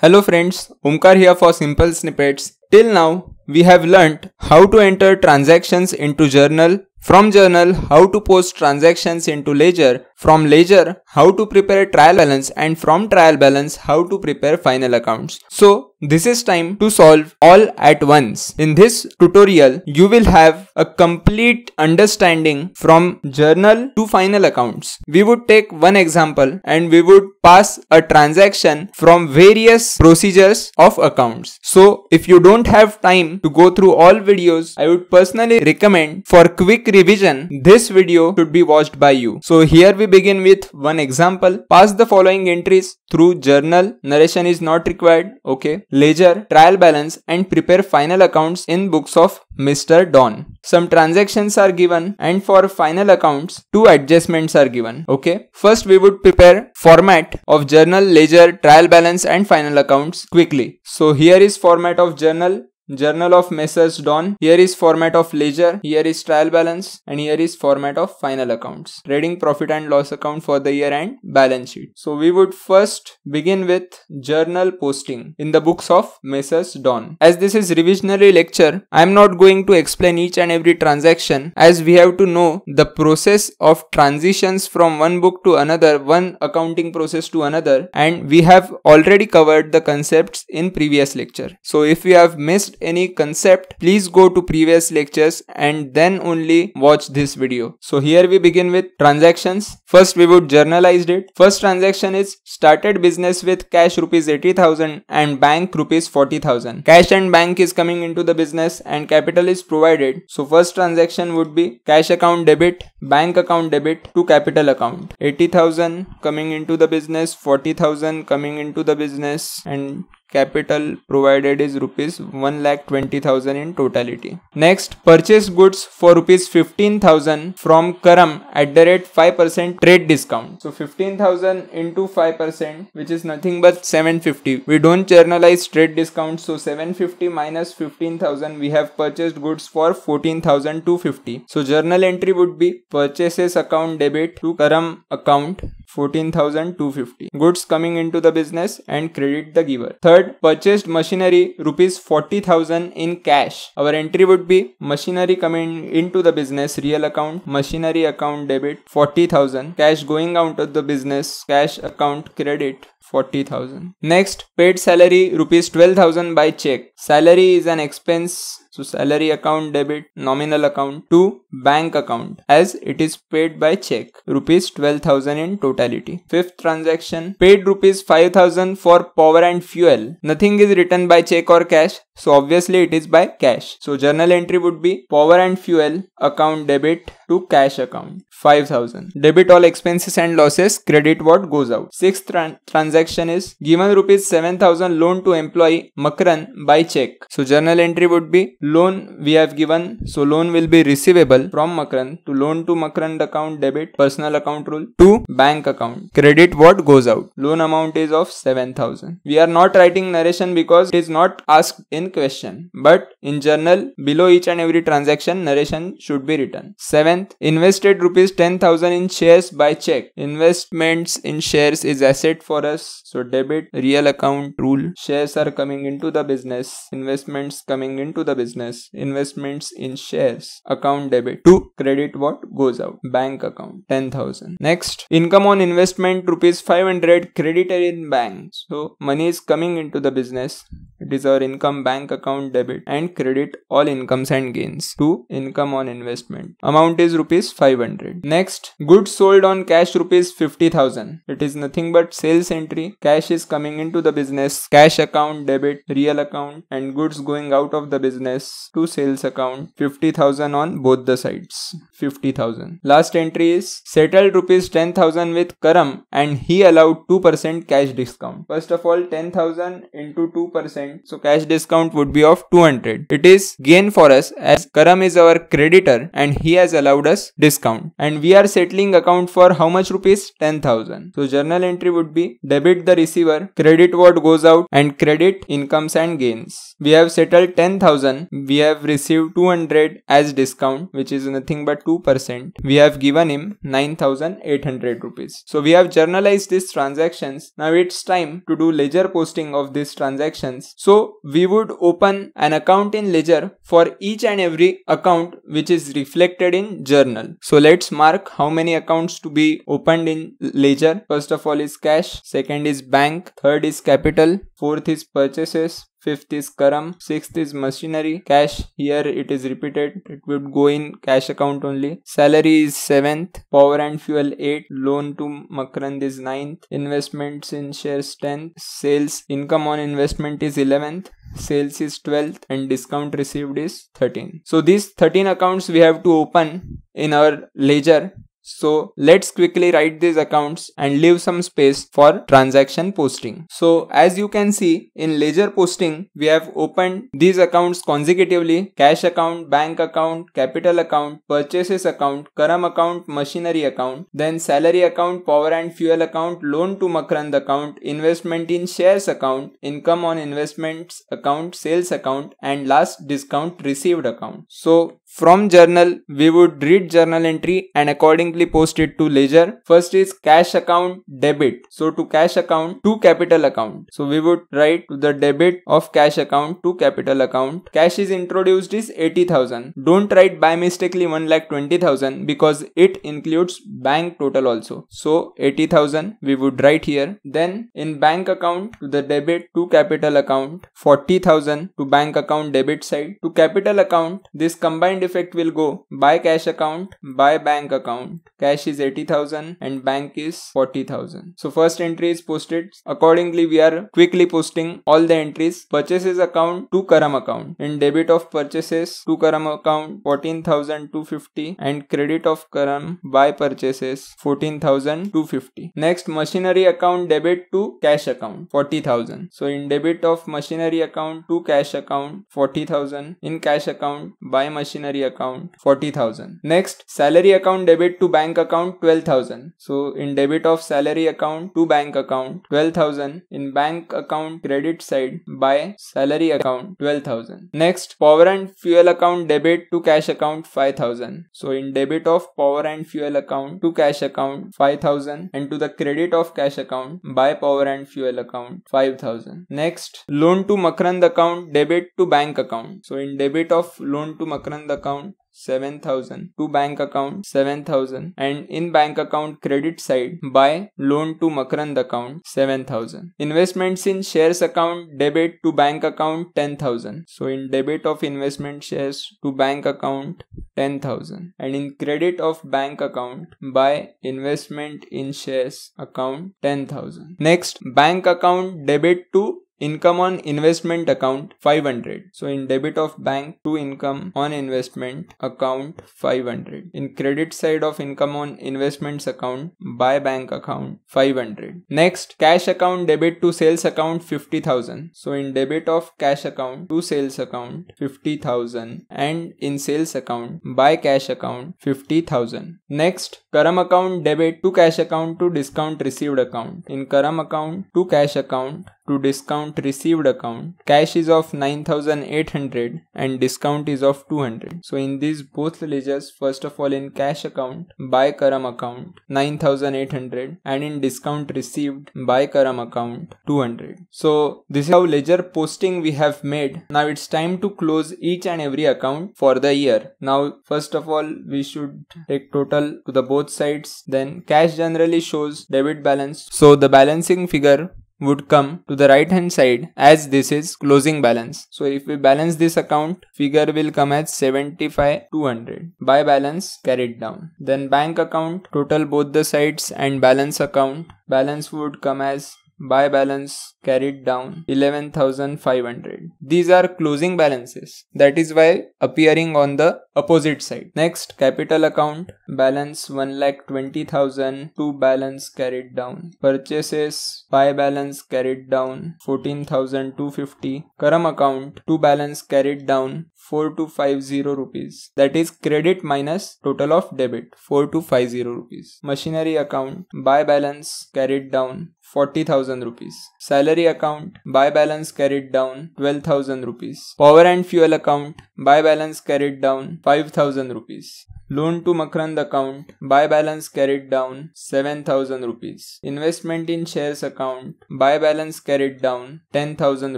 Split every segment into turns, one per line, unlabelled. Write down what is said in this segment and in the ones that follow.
Hello friends, Umkar here for Simple Snippets. Till now, we have learnt how to enter transactions into journal, from journal how to post transactions into ledger from ledger, how to prepare trial balance and from trial balance, how to prepare final accounts. So this is time to solve all at once. In this tutorial, you will have a complete understanding from journal to final accounts. We would take one example and we would pass a transaction from various procedures of accounts. So if you don't have time to go through all videos, I would personally recommend for quick revision, this video should be watched by you. So here we we begin with one example. Pass the following entries through journal. Narration is not required. Okay. Ledger, trial balance and prepare final accounts in books of Mr. Don. Some transactions are given and for final accounts, two adjustments are given. Okay. First we would prepare format of journal, ledger, trial balance and final accounts quickly. So here is format of journal Journal of Messrs. Don. Here is format of ledger, here is trial balance and here is format of final accounts. Trading profit and loss account for the year and balance sheet. So we would first begin with journal posting in the books of Messrs. Don. As this is revisionary lecture, I am not going to explain each and every transaction as we have to know the process of transitions from one book to another, one accounting process to another and we have already covered the concepts in previous lecture. So if you have missed any concept, please go to previous lectures and then only watch this video. So here we begin with transactions. First we would journalized it. First transaction is started business with cash rupees 80,000 and bank rupees 40,000. Cash and bank is coming into the business and capital is provided. So first transaction would be cash account debit, bank account debit to capital account. 80,000 coming into the business, 40,000 coming into the business and capital provided is rupees 1,20,000 in totality. Next, purchase goods for rupees 15,000 from Karam at the rate 5% trade discount. So 15,000 into 5% which is nothing but 750. We don't journalize trade discount. so 750 minus 15,000 we have purchased goods for 14,250. So journal entry would be purchases account debit to Karam account 14,250. Goods coming into the business and credit the giver. Third Third, purchased machinery rupees 40,000 in cash. Our entry would be machinery coming into the business real account, machinery account debit 40,000, cash going out of the business, cash account credit 40,000. Next, paid salary rupees 12,000 by check. Salary is an expense so salary account debit, nominal account to bank account as it is paid by check rupees 12,000 in totality. Fifth transaction paid rupees 5,000 for power and fuel. Nothing is written by check or cash. So obviously it is by cash. So journal entry would be power and fuel account debit to cash account 5000 debit all expenses and losses credit what goes out sixth tran- transaction is given rupees 7000 loan to employee makran by check so journal entry would be Loan we have given. So loan will be receivable from Makran to loan to Makran account debit personal account rule to bank account. Credit what goes out. Loan amount is of 7000. We are not writing narration because it is not asked in question. But in journal below each and every transaction narration should be written. Seventh, invested rupees 10,000 in shares by check. Investments in shares is asset for us. So debit real account rule. Shares are coming into the business. Investments coming into the business business, investments in shares, account debit, to credit what goes out, bank account, 10,000. Next, income on investment, rupees 500 credited in bank. So money is coming into the business it is our income bank account debit and credit all incomes and gains to income on investment. Amount is rupees 500. Next, goods sold on cash rupees 50,000. It is nothing but sales entry. Cash is coming into the business, cash account debit, real account and goods going out of the business to sales account 50,000 on both the sides. 50,000. Last entry is settled rupees 10,000 with Karam and he allowed 2% cash discount. First of all 10,000 into 2% so cash discount would be of 200. It is gain for us as Karam is our creditor and he has allowed us discount. And we are settling account for how much rupees? 10,000. So journal entry would be debit the receiver, credit what goes out and credit incomes and gains. We have settled 10,000. We have received 200 as discount which is nothing but 2%. We have given him 9,800 rupees. So we have journalized these transactions. Now it's time to do ledger posting of these transactions so we would open an account in ledger for each and every account which is reflected in journal. So let's mark how many accounts to be opened in ledger. First of all is cash, second is bank, third is capital, fourth is purchases, fifth is karam sixth is machinery cash here it is repeated it would go in cash account only salary is seventh power and fuel eight loan to makrand is ninth investments in shares 10th sales income on investment is 11th sales is 12th and discount received is 13 so these 13 accounts we have to open in our ledger so let's quickly write these accounts and leave some space for transaction posting. So as you can see in ledger posting, we have opened these accounts consecutively cash account, bank account, capital account, purchases account, karam account, machinery account, then salary account, power and fuel account, loan to Makrand account, investment in shares account, income on investments account, sales account, and last discount received account. So from journal, we would read journal entry and accordingly Post posted to ledger. First is cash account debit. So to cash account to capital account. So we would write to the debit of cash account to capital account. Cash is introduced is 80,000. Don't write by mistakenly 1 lakh 20,000 because it includes bank total also. So 80,000 we would write here. Then in bank account to the debit to capital account 40,000 to bank account debit side to capital account this combined effect will go by cash account by bank account cash is 80,000 and bank is 40,000. So first entry is posted. Accordingly, we are quickly posting all the entries. Purchases account to Karam account. In debit of purchases to Karam account 14,250 and credit of Karam by purchases 14,250. Next machinery account debit to cash account 40,000. So in debit of machinery account to cash account 40,000 in cash account by machinery account 40,000. Next salary account debit to bank account 12000 so in debit of salary account to bank account 12000 in bank account credit side by salary account 12000 next power and fuel account debit to cash account 5000 so in debit of power and fuel account to cash account 5000 and to the credit of cash account by power and fuel account 5000 next loan to makrand account debit to bank account so in debit of loan to makrand account 7000 to bank account 7000 and in bank account credit side by loan to makrand account 7000 investments in shares account debit to bank account 10000 so in debit of investment shares to bank account 10000 and in credit of bank account by investment in shares account 10000 next bank account debit to Income on investment account 500. So in debit of bank to income on investment account 500. In credit side of income on investments account by bank account 500. Next cash account debit to sales account 50,000. So in debit of cash account to sales account 50,000 and in sales account by cash account 50,000. Next Karam account debit to cash account to discount received account. In Karam account to cash account to discount received account cash is of 9800 and discount is of 200 so in these both ledgers first of all in cash account buy karam account 9800 and in discount received buy karam account 200 so this is how ledger posting we have made now it's time to close each and every account for the year now first of all we should take total to the both sides then cash generally shows debit balance so the balancing figure would come to the right hand side as this is closing balance. So if we balance this account, figure will come as 75 200 by balance carried down. Then bank account, total both the sides and balance account, balance would come as buy balance carried down 11500 these are closing balances that is why appearing on the opposite side next capital account balance 120000 to balance carried down purchases buy balance carried down 14250 karam account to balance carried down 4250 rupees that is credit minus total of debit 4250 rupees machinery account buy balance carried down 40,000 rupees. Salary account, buy balance carried down 12,000 rupees. Power and fuel account, buy balance carried down 5,000 rupees. Loan to Makrand account, buy balance carried down 7,000 rupees. Investment in shares account, buy balance carried down 10,000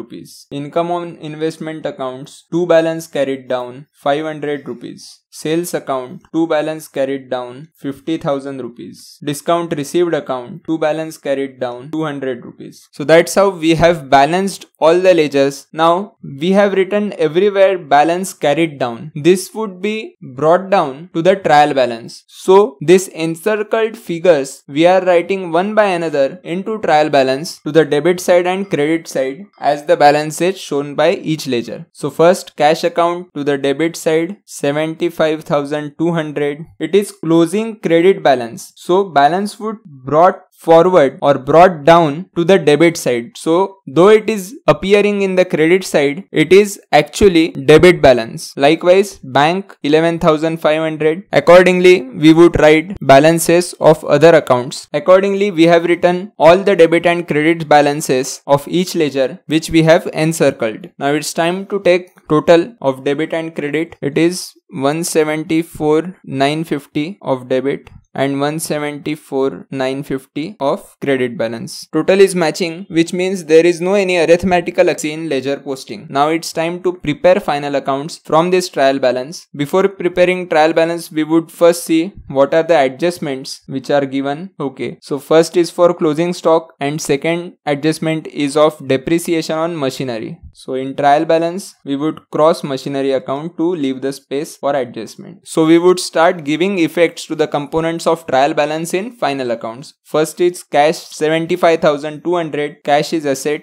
rupees. Income on investment accounts, to balance carried down 500 rupees. Sales account, Two balance carried down 50,000 rupees. Discount received account, Two balance carried down 200 rupees. So that's how we have balanced all the ledgers. Now we have written everywhere balance carried down. This would be brought down to the trial balance. So this encircled figures we are writing one by another into trial balance to the debit side and credit side as the balance is shown by each ledger. So first cash account to the debit side 75 25200 it is closing credit balance so balance would brought forward or brought down to the debit side so though it is appearing in the credit side it is actually debit balance likewise bank 11500 accordingly we would write balances of other accounts accordingly we have written all the debit and credit balances of each ledger which we have encircled now it's time to take total of debit and credit it is 174 950 of debit and 174,950 of credit balance. Total is matching which means there is no any arithmetical in ledger posting. Now it's time to prepare final accounts from this trial balance. Before preparing trial balance we would first see what are the adjustments which are given. Okay so first is for closing stock and second adjustment is of depreciation on machinery. So in trial balance, we would cross machinery account to leave the space for adjustment. So we would start giving effects to the components of trial balance in final accounts. First is cash 75,200, cash is asset,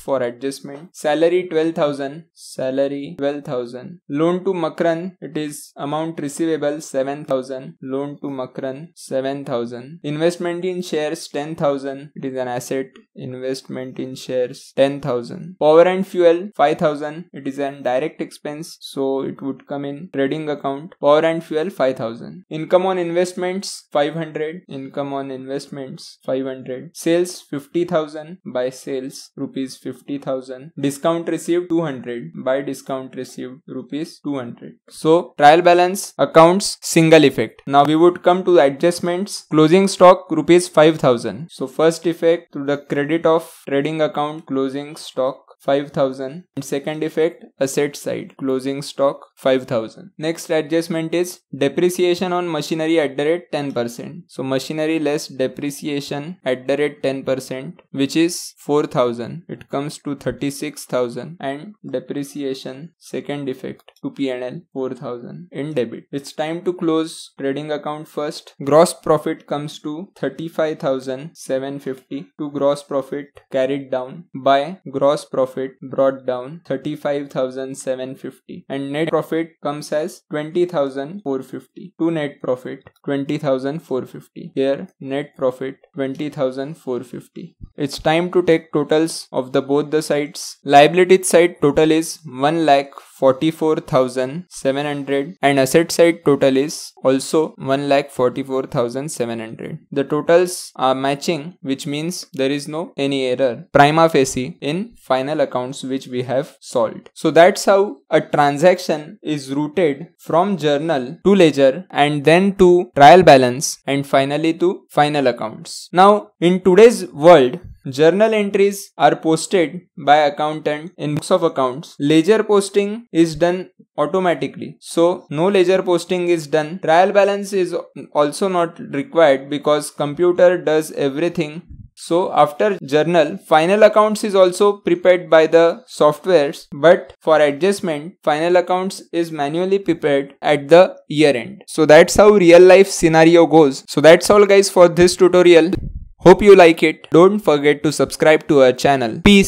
for adjustment. Salary 12,000. Salary 12,000. Loan to Makran. It is amount receivable 7,000. Loan to Makran 7,000. Investment in shares 10,000. It is an asset investment in shares 10000 power and fuel 5000 it is an direct expense so it would come in trading account power and fuel 5000 income on investments 500 income on investments 500 sales 50000 by sales rupees 50000 discount received 200 by discount received rupees 200 so trial balance accounts single effect now we would come to adjustments closing stock rupees 5000 so first effect through the credit credit of trading account closing stock 5000 and second effect asset side closing stock 5000 next adjustment is depreciation on machinery at the rate 10% so machinery less depreciation at the rate 10% which is 4000 it comes to 36000 and depreciation second effect to pnl 4000 in debit it's time to close trading account first gross profit comes to 35750 to gross profit carried down by gross profit profit brought down 35,750 and net profit comes as 20,450 to net profit 20,450 here net profit 20,450 it's time to take totals of the both the sides liability side total is 1 lakh 44,700 and asset side total is also 1 lakh 44,700 the totals are matching which means there is no any error prima facie in final accounts which we have solved. So that's how a transaction is routed from journal to ledger and then to trial balance and finally to final accounts. Now in today's world, Journal entries are posted by accountant in books of accounts. Ledger posting is done automatically. So no ledger posting is done. Trial balance is also not required because computer does everything so after journal, final accounts is also prepared by the softwares, but for adjustment, final accounts is manually prepared at the year end. So that's how real life scenario goes. So that's all guys for this tutorial. Hope you like it. Don't forget to subscribe to our channel. Peace.